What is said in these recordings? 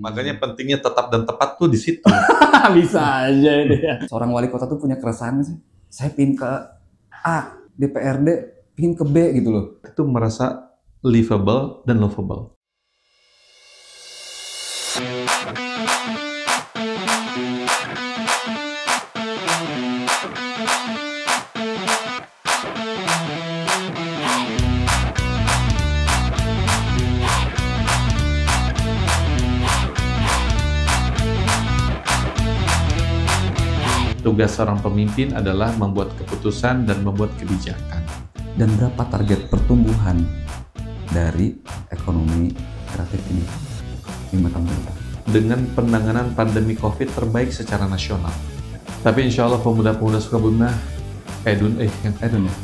Makanya hmm. pentingnya tetap dan tepat tuh di situ. Bisa aja ini. Ya. Seorang wali kota tuh punya keresahan sih. Saya pin ke A, DPRD pin ke B gitu loh. Itu merasa livable dan lovable. tugas seorang pemimpin adalah membuat keputusan dan membuat kebijakan. Dan berapa target pertumbuhan dari ekonomi kreatif ini lima tahun Dengan penanganan pandemi COVID terbaik secara nasional. Tapi insya Allah pemuda-pemuda suka Sukabumi edun eh, eh yang edun eh, ya.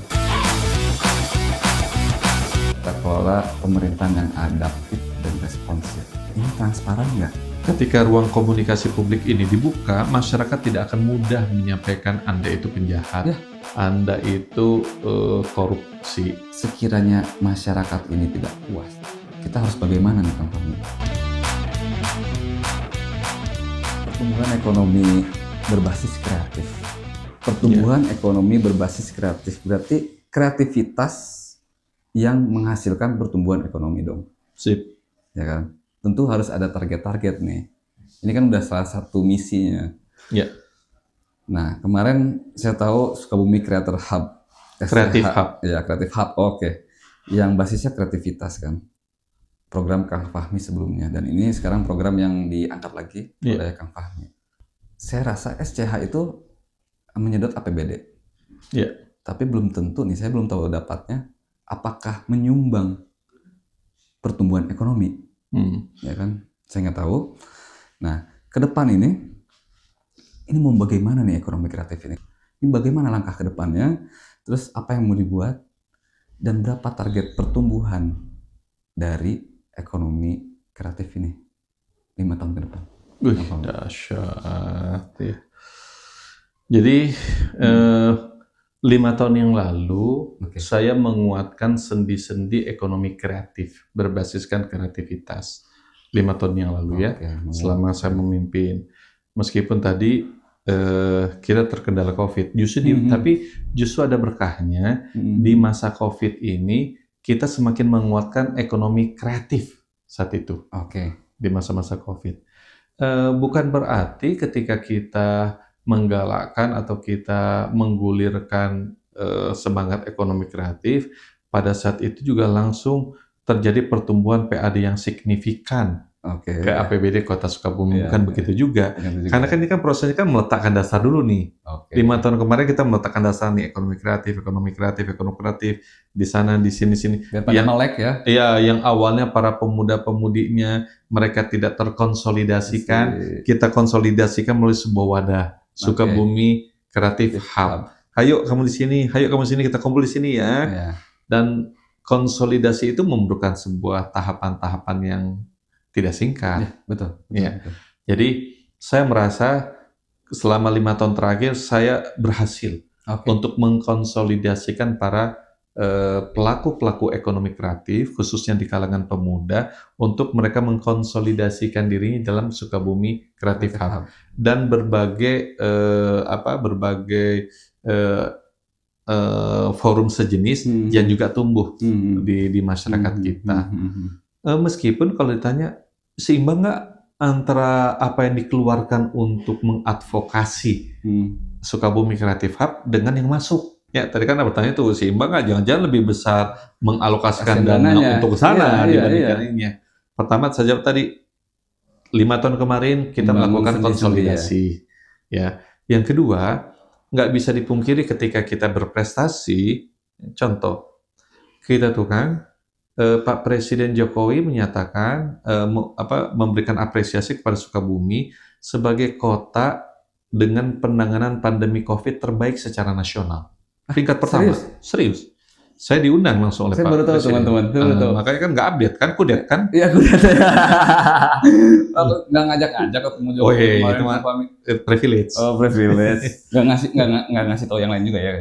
Kita kelola pemerintahan yang adaptif dan responsif. Ini transparan nggak? Ketika ruang komunikasi publik ini dibuka, masyarakat tidak akan mudah menyampaikan Anda itu penjahat, ya. Anda itu uh, korupsi. Sekiranya masyarakat ini tidak puas, kita harus bagaimana nih kampanye? Pertumbuhan ekonomi berbasis kreatif. Pertumbuhan ya. ekonomi berbasis kreatif berarti kreativitas yang menghasilkan pertumbuhan ekonomi dong. Sip. Ya kan? tentu harus ada target-target nih. Ini kan udah salah satu misinya. Ya. Nah, kemarin saya tahu Sukabumi Creator Hub. Creative SCH, Hub. Ya, Creative Hub. Oh, Oke. Okay. Yang basisnya kreativitas kan. Program Kang Fahmi sebelumnya dan ini sekarang program yang diangkat lagi yeah. oleh Kang Fahmi. Saya rasa SCH itu menyedot APBD. Iya. Tapi belum tentu nih, saya belum tahu dapatnya apakah menyumbang pertumbuhan ekonomi. Hmm. Ya kan? Saya nggak tahu. Nah, ke depan ini, ini mau bagaimana nih ekonomi kreatif ini? Ini bagaimana langkah ke depannya? Terus apa yang mau dibuat? Dan berapa target pertumbuhan dari ekonomi kreatif ini? lima tahun ke depan. Wih, Jadi, eh, lima tahun yang lalu okay. saya menguatkan sendi-sendi ekonomi kreatif berbasiskan kreativitas lima tahun yang lalu okay. ya selama saya memimpin meskipun tadi eh, kita terkendala covid justru di, mm -hmm. tapi justru ada berkahnya mm -hmm. di masa covid ini kita semakin menguatkan ekonomi kreatif saat itu okay. di masa-masa covid eh, bukan berarti ketika kita menggalakkan atau kita menggulirkan eh, semangat ekonomi kreatif, pada saat itu juga langsung terjadi pertumbuhan PAD yang signifikan okay, ke ya. APBD Kota Sukabumi ya, kan ya. begitu juga. Ya, Karena kan ini kan prosesnya kan meletakkan dasar dulu nih. Okay. Lima tahun kemarin kita meletakkan dasar nih ekonomi kreatif, ekonomi kreatif, ekonomi kreatif di sana, di sini, sini. yang melek ya. Iya, yang awalnya para pemuda-pemudinya mereka tidak terkonsolidasikan, kita konsolidasikan melalui sebuah wadah Sukabumi okay. Kreatif Hub. Hayo kamu di sini, hayo kamu di sini kita kumpul di sini ya. Yeah. Dan konsolidasi itu memerlukan sebuah tahapan-tahapan yang tidak singkat. Yeah, betul. betul, yeah. Iya. Jadi saya merasa selama lima tahun terakhir saya berhasil okay. untuk mengkonsolidasikan para Eh, pelaku-pelaku ekonomi kreatif, khususnya di kalangan pemuda, untuk mereka mengkonsolidasikan dirinya dalam Sukabumi Kreatif Hub dan berbagai eh, apa berbagai eh, eh, forum sejenis hmm. yang juga tumbuh hmm. hmm. di di masyarakat hmm. hmm kita. Hmm, hmm. Eh, meskipun kalau ditanya seimbang nggak antara apa yang dikeluarkan untuk mengadvokasi hmm. Sukabumi Kreatif Hub dengan yang masuk Ya, tadi kan ada bertanya tuh Imbang nggak? Jangan-jangan lebih besar mengalokasikan dana untuk ke sana iya, iya dibandingkan iya. Pertama saja tadi lima tahun kemarin kita Membangun melakukan konsolidasi. Ya. ya. Yang kedua, nggak bisa dipungkiri ketika kita berprestasi. Contoh, kita tuh kan eh, Pak Presiden Jokowi menyatakan eh, apa, memberikan apresiasi kepada Sukabumi sebagai kota dengan penanganan pandemi COVID terbaik secara nasional. Peringkat pertama. Serius? Serius. Saya diundang langsung oleh saya Pak baru teman-teman. Uh, Makanya kan nggak update kan, kudet kan? Iya, kudet. Nggak ngajak-ngajak ke pengunjung. Oh iya, itu iya, mah eh, privilege. Oh, privilege. Nggak ngasih nggak nggak ngasih tahu yang lain juga ya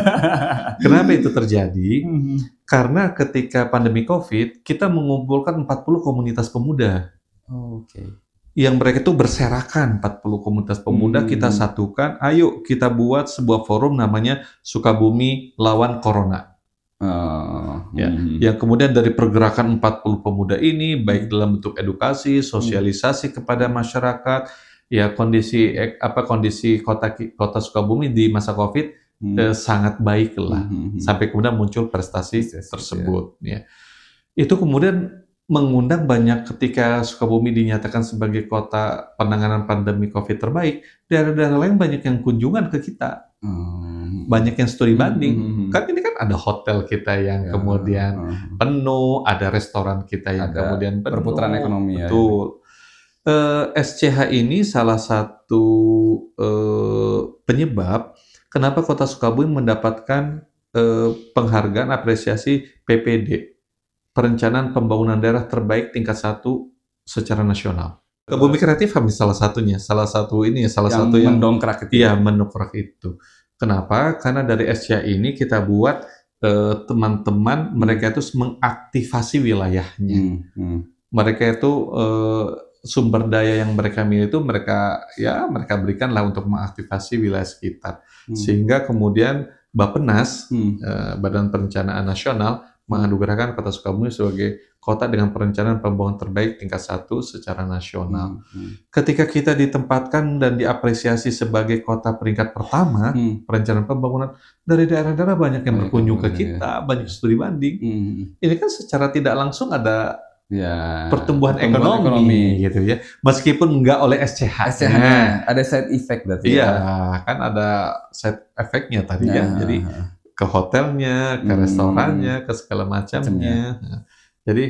Kenapa itu terjadi? Mhm. Karena ketika pandemi COVID, kita mengumpulkan 40 komunitas pemuda. Oh, Oke. Okay yang mereka itu berserakan 40 komunitas pemuda hmm. kita satukan ayo kita buat sebuah forum namanya Sukabumi lawan corona uh, ya hmm. yang kemudian dari pergerakan 40 pemuda ini baik dalam bentuk edukasi hmm. sosialisasi hmm. kepada masyarakat ya kondisi eh, apa kondisi kota kota Sukabumi di masa Covid hmm. eh, sangat baik lah hmm. hmm, hmm. sampai kemudian muncul prestasi yes, ya. tersebut ya. ya itu kemudian mengundang banyak ketika Sukabumi dinyatakan sebagai kota penanganan pandemi COVID terbaik, daerah-daerah lain banyak yang kunjungan ke kita. Hmm. Banyak yang studi hmm, banding. Hmm, hmm. Kan ini kan ada hotel kita yang ya. kemudian hmm, hmm. penuh, ada restoran kita yang ada kemudian penuh. Perputaran ekonomi ya. Betul. Uh, eh, SCH ini salah satu uh, penyebab kenapa Kota Sukabumi mendapatkan uh, penghargaan apresiasi PPD perencanaan pembangunan daerah terbaik tingkat satu secara nasional. Kebumi kreatif habis salah satunya, salah satu ini, salah yang satu yang mendongkrak itu. Iya, ya? mendongkrak itu. Kenapa? Karena dari SCA ini kita buat eh, teman-teman eh, mereka itu mengaktifasi wilayahnya. Hmm, hmm. Mereka itu eh, sumber daya yang mereka miliki itu mereka ya mereka berikanlah untuk mengaktifasi wilayah sekitar. Hmm. Sehingga kemudian Bapenas, hmm. eh, Badan Perencanaan Nasional menganugerahkan kota Sukabumi sebagai kota dengan perencanaan pembangunan terbaik tingkat satu secara nasional. Hmm, hmm. Ketika kita ditempatkan dan diapresiasi sebagai kota peringkat pertama hmm. perencanaan pembangunan dari daerah-daerah banyak yang berkunjung ke kita, ya. banyak studi banding. Hmm, hmm. Ini kan secara tidak langsung ada ya, pertumbuhan, pertumbuhan ekonomi, ekonomi gitu ya. Meskipun nggak oleh SCH. SCH nah, ada side effect berarti. Iya, ya. kan ada side effectnya tadi ya. Kan. ya. Jadi ya ke hotelnya, ke hmm. restorannya, ke segala macamnya. Nah, jadi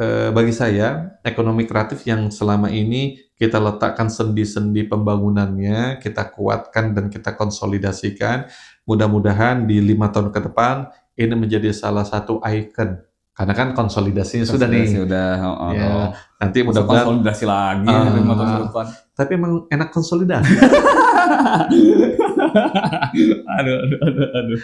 eh, bagi saya ekonomi kreatif yang selama ini kita letakkan sendi-sendi pembangunannya, kita kuatkan dan kita konsolidasikan. Mudah-mudahan di lima tahun ke depan ini menjadi salah satu ikon karena kan konsolidasinya sudah nih. Sudah. Oh, oh. Ya, nanti mudah-mudahan konsolidasi lagi uh, lima tahun ke ah. depan. Tapi emang enak konsolidasi. aduh, aduh, aduh, aduh.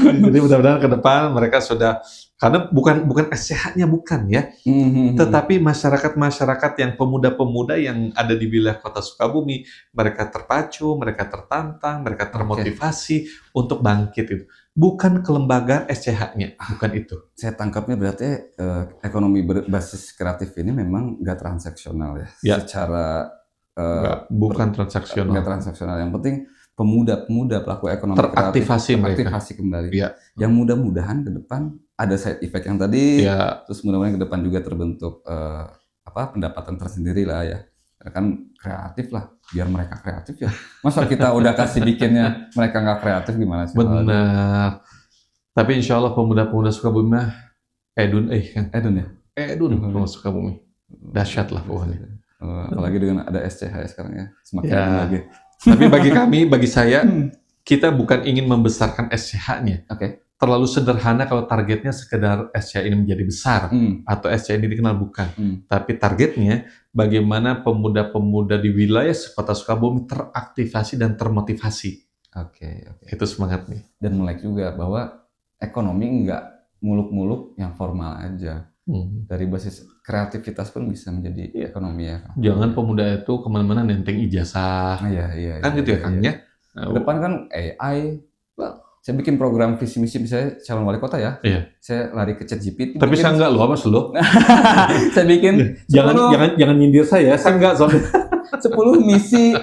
Jadi mudah-mudahan ke depan mereka sudah karena bukan bukan sehatnya bukan ya, hmm, hmm, hmm tetapi masyarakat-masyarakat yang pemuda-pemuda yang ada di wilayah kota Sukabumi mereka terpacu, mereka tertantang, mereka termotivasi okay. untuk bangkit itu. Bukan kelembagaan SCH-nya, ah, bukan itu. Saya tangkapnya berarti eh, ekonomi berbasis kreatif ini memang nggak transaksional ya, ya. secara eh, Enggak, bukan transaksional. Nggak transaksional. Yang penting pemuda-pemuda pelaku ekonomi teraktivasi kreatif, kembali. Ya. Yang mudah-mudahan ke depan ada side effect yang tadi, ya. terus mudah-mudahan ke depan juga terbentuk eh, apa pendapatan tersendiri lah ya. Karena kan kreatif lah, biar mereka kreatif ya. Masa kita udah kasih bikinnya mereka nggak kreatif gimana sih? Benar. Tapi insya Allah pemuda-pemuda bumi eh edun eh kan? Edun ya? Edun ya. pemuda bumi. Dahsyat lah pokoknya. Ya. Eh, apalagi dengan ada SCH sekarang ya, semakin ya. lagi. Tapi bagi kami, bagi saya, hmm. kita bukan ingin membesarkan SCH-nya. Oke. Okay. Terlalu sederhana kalau targetnya sekedar SCH ini menjadi besar hmm. atau SCH ini dikenal bukan. Hmm. Tapi targetnya bagaimana pemuda-pemuda di wilayah Kota Sukabumi teraktivasi dan termotivasi. Oke, okay, okay. itu semangatnya. Dan melek juga bahwa ekonomi nggak muluk-muluk yang formal aja. Hmm. Dari basis kreativitas pun bisa menjadi iya. ekonomi ya. Jangan pemuda itu kemana-mana nenteng ijazah. Ah, iya, iya, iya. Kan iya, gitu ya iya, Kang iya. ya. Depan kan AI. Well, saya bikin program visi misi misalnya calon wali kota ya. Iya. Saya lari ke chat GPT. Tapi saya enggak loh Mas loh. saya bikin iya. jangan jangan jangan nyindir saya, ya. saya enggak soalnya. 10 misi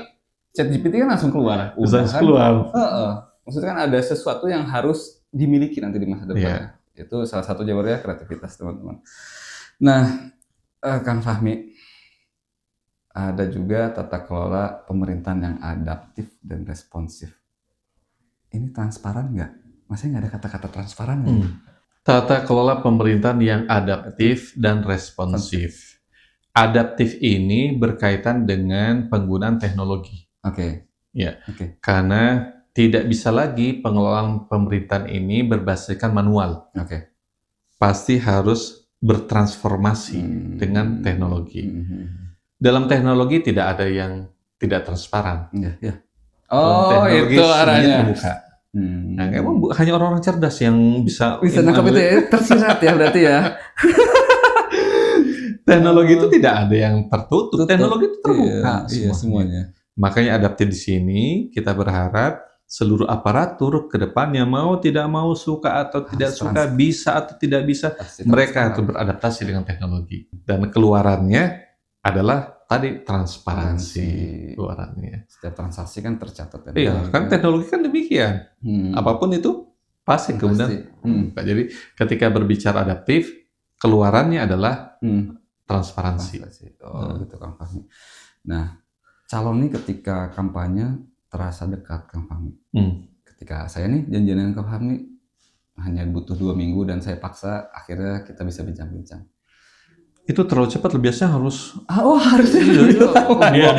chat GPT kan langsung keluar. Udah kan? keluar. Uh -uh. Maksudnya kan ada sesuatu yang harus dimiliki nanti di masa depan. Yeah. Itu salah satu jawabannya kreativitas teman-teman. Nah, uh, Kang Fahmi, ada juga tata kelola pemerintahan yang adaptif dan responsif. Ini transparan nggak? Masih nggak ada kata-kata transparan nggak? Hmm. Tata kelola pemerintahan yang adaptif dan responsif. Adaptif ini berkaitan dengan penggunaan teknologi. Oke. Okay. Ya. Okay. Karena tidak bisa lagi pengelolaan pemerintahan ini berbasiskan manual. Oke. Okay. Pasti harus bertransformasi hmm. dengan teknologi. Hmm. Dalam teknologi tidak ada yang tidak transparan. Ya, ya. Oh, itu arahnya. Terbuka. Hmm. Nah, emang bu, hanya orang-orang cerdas yang bisa bisa nangkap itu ya, tersirat ya berarti ya. teknologi itu oh. tidak ada yang tertutup. Tutup. Teknologi itu terbuka iya, iya semuanya. iya, semuanya. Makanya adaptif di sini kita berharap seluruh aparatur ke depannya mau tidak mau suka atau ah, tidak suka bisa atau tidak bisa Pasti mereka itu beradaptasi dengan teknologi dan keluarannya adalah tadi transparansi keluarannya setiap transaksi kan tercatat iya kan teknologi kan demikian hmm. apapun itu pasti kemudian Hmm. Nah, jadi ketika berbicara adaptif keluarannya adalah hmm. transparansi, transparansi. oh hmm. gitu kampanye nah calon ini ketika kampanye terasa dekat Kang Fahmi. Hmm. Ketika saya nih janjian dengan Kang Fahmi hanya butuh dua minggu dan saya paksa akhirnya kita bisa bincang-bincang. Itu terlalu cepat, biasanya harus. Ah, oh harusnya iya, iya. dua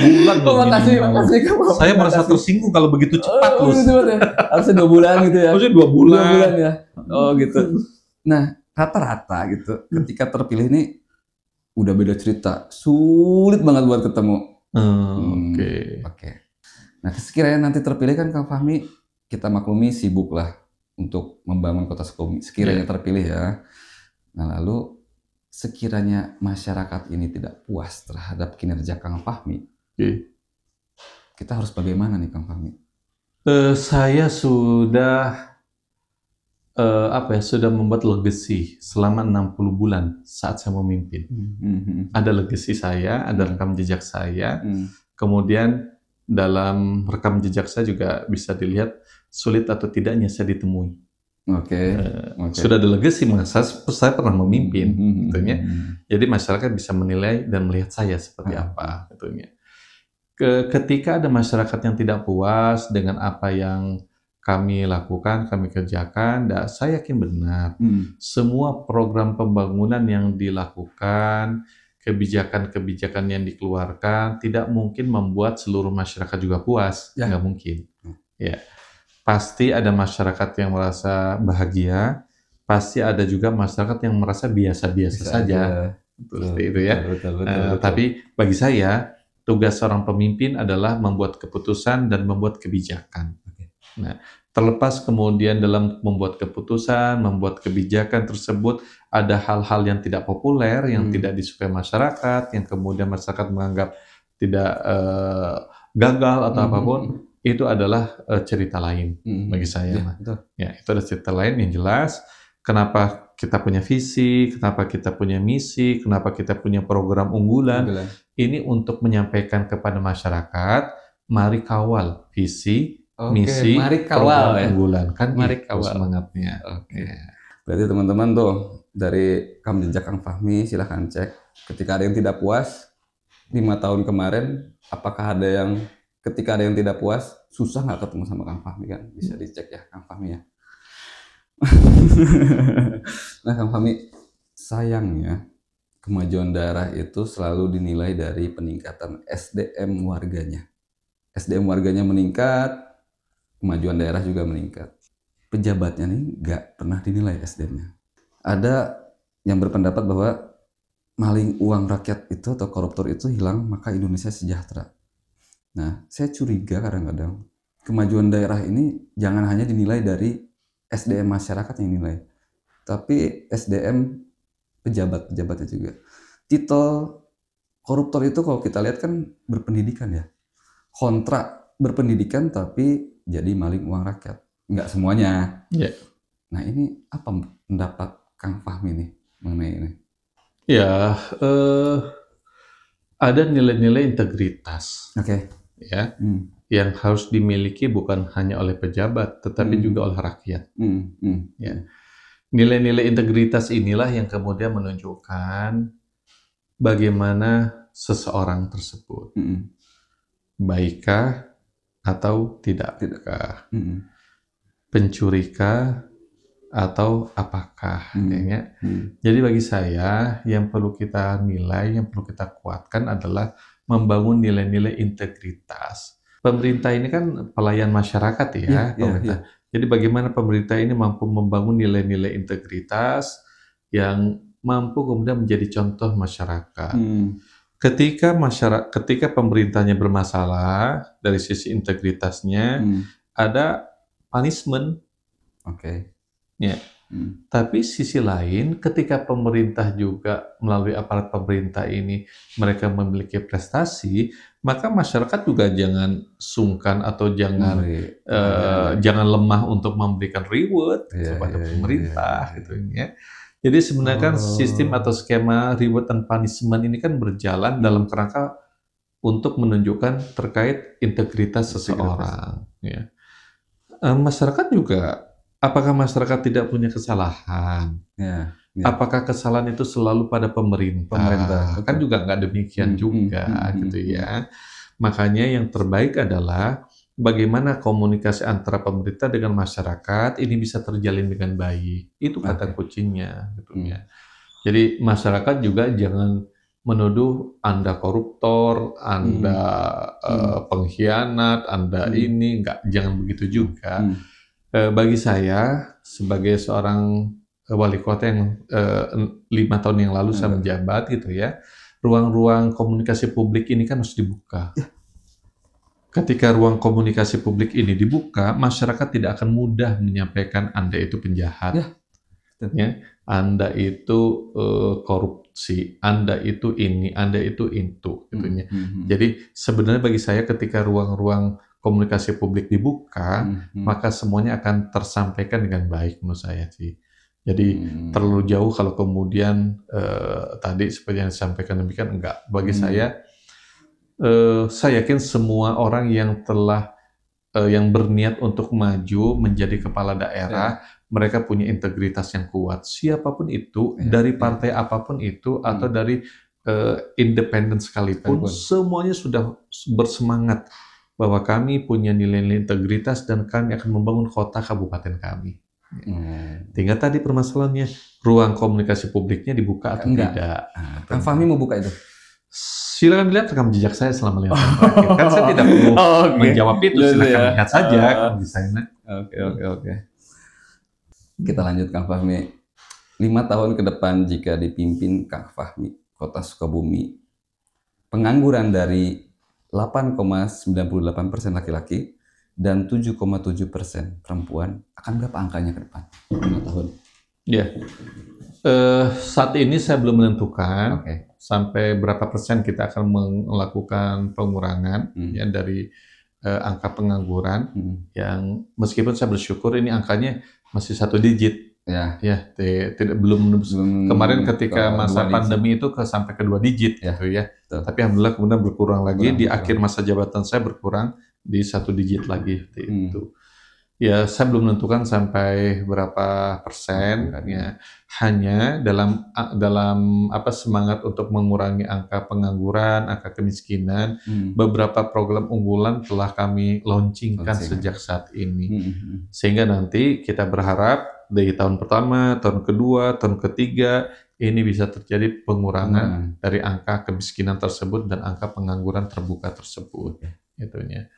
bulan. Oh, makasih, makasih, saya merasa tersinggung kalau begitu oh, cepat, oh, iya, terus. Ya. Harusnya dua bulan gitu ya. Harusnya dua bulan. Dua bulan ya. Oh gitu. Nah rata-rata gitu, ketika terpilih ini udah beda cerita, sulit banget buat ketemu. Hmm, hmm Oke. Okay. Oke. Okay Nah, sekiranya nanti terpilih kan Kang Fahmi, kita maklumi sibuklah untuk membangun kota Sukabumi. Sekiranya yeah. terpilih ya. Nah, lalu sekiranya masyarakat ini tidak puas terhadap kinerja Kang Fahmi, yeah. kita harus bagaimana nih Kang Fahmi? Uh, saya sudah uh, apa ya sudah membuat legacy selama 60 bulan saat saya memimpin. Mm -hmm. Ada legacy saya, ada rekam jejak saya. Mm. Kemudian dalam rekam jejak saya juga bisa dilihat sulit atau tidaknya saya ditemui. Oke. Okay. Eh, okay. Sudah ada legasi masa saya pernah memimpin, mm Jadi masyarakat bisa menilai dan melihat saya seperti hmm. apa, tentunya. ketika ada masyarakat yang tidak puas dengan apa yang kami lakukan, kami kerjakan, dan saya yakin benar. Mm. Semua program pembangunan yang dilakukan kebijakan-kebijakan yang dikeluarkan tidak mungkin membuat seluruh masyarakat juga puas, ya. nggak mungkin. Hmm. Ya, pasti ada masyarakat yang merasa bahagia, pasti ada juga masyarakat yang merasa biasa-biasa saja, betul, itu ya. Betul, betul, betul, uh, Tapi bagi saya tugas seorang pemimpin adalah membuat keputusan dan membuat kebijakan. Okay. Nah, Terlepas kemudian dalam membuat keputusan, membuat kebijakan tersebut ada hal-hal yang tidak populer, yang hmm. tidak disukai masyarakat, yang kemudian masyarakat menganggap tidak uh, gagal atau hmm. apapun, itu adalah uh, cerita lain hmm. bagi saya. Ya, itu. ya, itu ada cerita lain yang jelas. Kenapa kita punya visi, kenapa kita punya misi, kenapa kita punya program unggulan. unggulan. Ini untuk menyampaikan kepada masyarakat, mari kawal visi, okay. misi mari kawal ya. unggulan kan mari kawal semangatnya oke okay. Iya. berarti teman-teman tuh dari kam jejak Kang Fahmi silahkan cek ketika ada yang tidak puas lima tahun kemarin apakah ada yang ketika ada yang tidak puas susah nggak ketemu sama Kang Fahmi kan bisa hmm. dicek ya Kang Fahmi ya nah Kang Fahmi sayangnya kemajuan daerah itu selalu dinilai dari peningkatan SDM warganya. SDM warganya meningkat, kemajuan daerah juga meningkat. Pejabatnya nih nggak pernah dinilai SDM-nya. Ada yang berpendapat bahwa maling uang rakyat itu atau koruptor itu hilang maka Indonesia sejahtera. Nah, saya curiga kadang-kadang kemajuan daerah ini jangan hanya dinilai dari SDM masyarakat yang nilai, tapi SDM pejabat-pejabatnya juga. Titel koruptor itu kalau kita lihat kan berpendidikan ya. Kontrak berpendidikan tapi jadi maling uang rakyat. Enggak semuanya. Yeah. Nah ini apa pendapat Kang Fahmi nih mengenai ini? Ya, eh, ada nilai-nilai integritas. Okay. Ya, hmm. yang harus dimiliki bukan hanya oleh pejabat, tetapi hmm. juga oleh rakyat. Hmm. Hmm. Ya, nilai-nilai integritas inilah yang kemudian menunjukkan bagaimana seseorang tersebut hmm. baikkah atau tidak? Tidakkah? Hmm. Pencurikah atau apakah? Hmm. ya? Hmm. Jadi bagi saya yang perlu kita nilai, yang perlu kita kuatkan adalah membangun nilai-nilai integritas. Pemerintah ini kan pelayan masyarakat ya, ya pemerintah. Ya, ya. Jadi bagaimana pemerintah ini mampu membangun nilai-nilai integritas yang mampu kemudian menjadi contoh masyarakat. Hmm ketika masyarakat ketika pemerintahnya bermasalah dari sisi integritasnya hmm. ada punishment oke okay. ya hmm. tapi sisi lain ketika pemerintah juga melalui aparat pemerintah ini mereka memiliki prestasi maka masyarakat juga jangan sungkan atau jangan hmm. uh, yeah. jangan lemah untuk memberikan reward yeah, kepada yeah, iya, pemerintah yeah, gitu iya. ya jadi sebenarnya kan sistem oh. atau skema reward and punishment ini kan berjalan hmm. dalam kerangka untuk menunjukkan terkait integritas seseorang. Integritas. Ya. E, masyarakat juga, apakah masyarakat tidak punya kesalahan? Ya, ya. Apakah kesalahan itu selalu pada pemerintah? Pemerintah kan juga nggak demikian hmm, hmm juga, hmm, hmm gitu hmm, ya. Makanya yang terbaik adalah bagaimana komunikasi antara pemerintah dengan masyarakat ini bisa terjalin dengan baik. Itu kata okay. kuncinya gitu hmm. ya. Jadi masyarakat juga jangan menuduh Anda koruptor, Anda hmm. Uh, pengkhianat, Anda hmm. ini enggak jangan begitu juga. Hmm. Uh, bagi saya sebagai seorang eh, wali kota yang lima tahun yang lalu hmm. saya menjabat gitu ya, ruang-ruang komunikasi publik ini kan harus dibuka. Ya Ketika ruang komunikasi publik ini dibuka, masyarakat tidak akan mudah menyampaikan Anda itu penjahat. Ya. Ya, anda itu uh, korupsi, Anda itu ini, Anda itu itu, Mm -hmm. Jadi sebenarnya bagi saya ketika ruang-ruang komunikasi publik dibuka, mm -hmm. maka semuanya akan tersampaikan dengan baik menurut saya sih. Jadi hmm. terlalu jauh kalau kemudian eh, tadi seperti yang disampaikan demikian enggak. Bagi hmm. saya uh, saya yakin semua orang yang telah uh, yang berniat untuk maju menjadi kepala daerah, yeah. mereka punya integritas yang kuat. Siapapun itu, yeah. dari ya. partai yeah. apapun itu, hmm. atau dari uh, independen sekalipun, semuanya sudah bersemangat bahwa kami punya nilai-nilai integritas dan kami akan membangun kota kabupaten kami. Hmm. Tinggal tadi permasalahannya ruang komunikasi publiknya dibuka atau Enggak. tidak. Kang Fahmi mau buka itu? silakan lihat rekam jejak saya selama lima tahun Kan saya tidak perlu oh, okay. menjawab itu, silakan yeah. lihat saja uh, Oke oke oke. Kita lanjut Kang Fahmi. Lima tahun ke depan jika dipimpin Kang Fahmi Kota Sukabumi, pengangguran dari 8,98 persen laki-laki dan 7,7 persen perempuan akan berapa angkanya ke depan lima tahun? Ya, uh, saat ini saya belum menentukan okay. sampai berapa persen kita akan melakukan pengurangan hmm. ya dari uh, angka pengangguran hmm. yang meskipun saya bersyukur ini angkanya masih satu digit. Ya, ya tidak belum kemarin ketika masa pandemi digit. itu ke sampai kedua digit ya. gitu ya. Betul. Tapi alhamdulillah kemudian berkurang lagi kurang, di akhir masa jabatan saya berkurang di satu digit lagi hmm. itu. Ya, saya belum menentukan sampai berapa persen kan ya. Hanya dalam dalam apa semangat untuk mengurangi angka pengangguran, angka kemiskinan, hmm. beberapa program unggulan telah kami launchingkan Launching. sejak saat ini. Hmm, hmm, hmm. Sehingga nanti kita berharap dari tahun pertama, tahun kedua, tahun ketiga ini bisa terjadi pengurangan hmm. dari angka kemiskinan tersebut dan angka pengangguran terbuka tersebut. Itunya.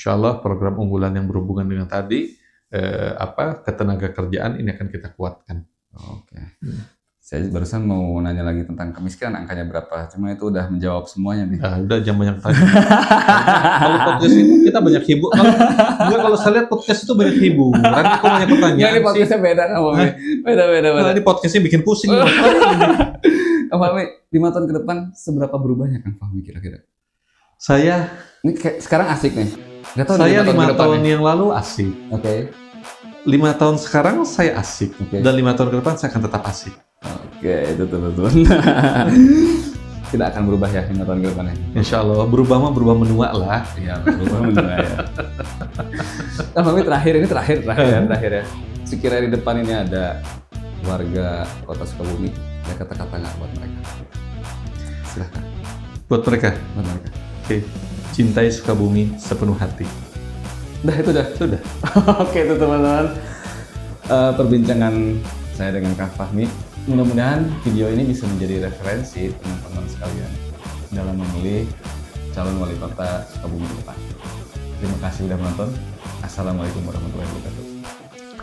Insya Allah program unggulan yang berhubungan dengan tadi eh, apa ketenaga kerjaan ini akan kita kuatkan. Oke. Okay. Hmm. Saya barusan mau nanya lagi tentang kemiskinan angkanya berapa. Cuma itu udah menjawab semuanya nih. Nah, udah jam banyak tanya. kalau podcast ini kita banyak hibur. Kalau kalau saya lihat podcast itu banyak hibur. Karena aku banyak pertanyaan. Nah, ini podcastnya sih. beda kan, Beda beda beda. beda. Nah, ini podcastnya bikin pusing. Kang Fahmi, lima tahun ke depan seberapa berubahnya Kang Fahmi kira-kira? Saya ini kayak, sekarang asik nih. Gak tahu saya lima tahun, tahun yang lalu asik. Oke. Okay. Lima tahun sekarang saya asik. Okay. Dan lima tahun ke depan saya akan tetap asik. Oke, okay, itu teman-teman. Tidak akan berubah ya lima tahun ke depan ya. Insya Allah berubah mah berubah menua lah. Iya, berubah menua ya. nah, Mami terakhir ini terakhir terakhir ya, terakhir ya. Sekiranya di depan ini ada warga Kota Sukabumi, ada kata-kata nggak buat mereka? Silahkan. Buat mereka. Buat mereka. Oke. Okay. Cintai Sukabumi sepenuh hati. Dah itu dah. Sudah. Oke itu teman-teman. Uh, perbincangan saya dengan Kak Fahmi. Mudah-mudahan video ini bisa menjadi referensi teman-teman sekalian dalam memilih calon wali kota Sukabumi depan. Terima kasih sudah menonton. Assalamualaikum warahmatullahi wabarakatuh.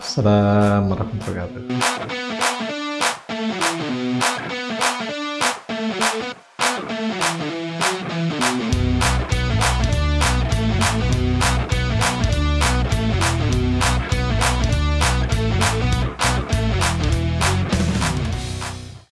Assalamualaikum warahmatullahi wabarakatuh.